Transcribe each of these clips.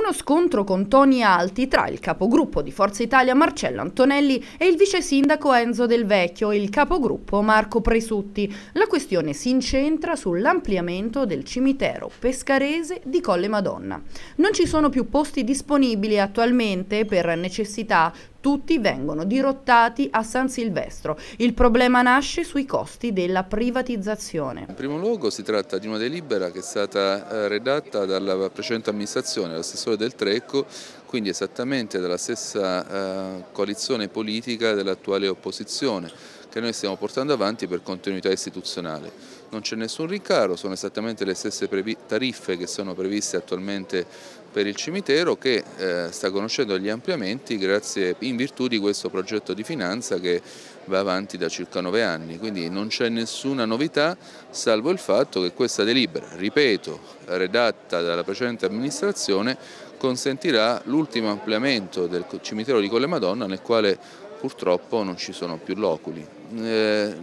Uno scontro con toni alti tra il capogruppo di Forza Italia Marcello Antonelli e il vice sindaco Enzo Del Vecchio e il capogruppo Marco Presutti. La questione si incentra sull'ampliamento del cimitero pescarese di Colle Madonna. Non ci sono più posti disponibili attualmente per necessità tutti vengono dirottati a San Silvestro. Il problema nasce sui costi della privatizzazione. In primo luogo si tratta di una delibera che è stata eh, redatta dalla precedente amministrazione, l'assessore del Trecco, quindi esattamente dalla stessa eh, coalizione politica dell'attuale opposizione che noi stiamo portando avanti per continuità istituzionale. Non c'è nessun ricaro, sono esattamente le stesse tariffe che sono previste attualmente per il cimitero che eh, sta conoscendo gli ampliamenti grazie, in virtù di questo progetto di finanza che va avanti da circa nove anni, quindi non c'è nessuna novità salvo il fatto che questa delibera, ripeto, redatta dalla precedente amministrazione, consentirà l'ultimo ampliamento del cimitero di Colle Madonna nel quale purtroppo non ci sono più loculi. Eh,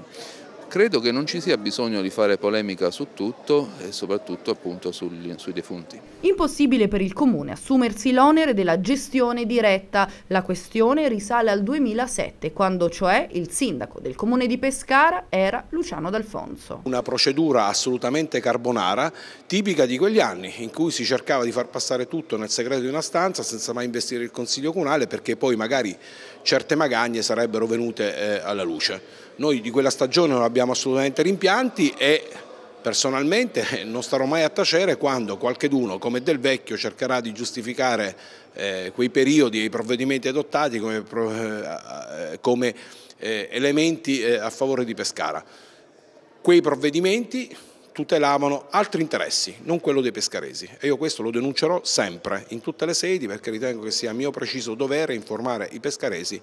Credo che non ci sia bisogno di fare polemica su tutto e soprattutto appunto sugli, sui defunti. Impossibile per il Comune assumersi l'onere della gestione diretta. La questione risale al 2007, quando cioè il sindaco del Comune di Pescara era Luciano D'Alfonso. Una procedura assolutamente carbonara, tipica di quegli anni, in cui si cercava di far passare tutto nel segreto di una stanza senza mai investire il Consiglio Comunale perché poi magari certe magagne sarebbero venute eh, alla luce. Noi di quella stagione non abbiamo assolutamente rimpianti e personalmente non starò mai a tacere quando qualcheduno come Del Vecchio cercherà di giustificare eh, quei periodi e i provvedimenti adottati come, eh, eh, elementi a favore di Pescara. Quei provvedimenti tutelavano altri interessi, non quello dei pescaresi e io questo lo denuncerò sempre in tutte le sedi perché ritengo che sia mio preciso dovere informare i pescaresi